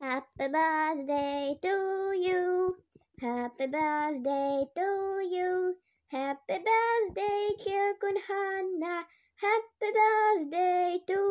Happy birthday to you. Happy birthday to you. Happy birthday, dear Hannah. Happy birthday to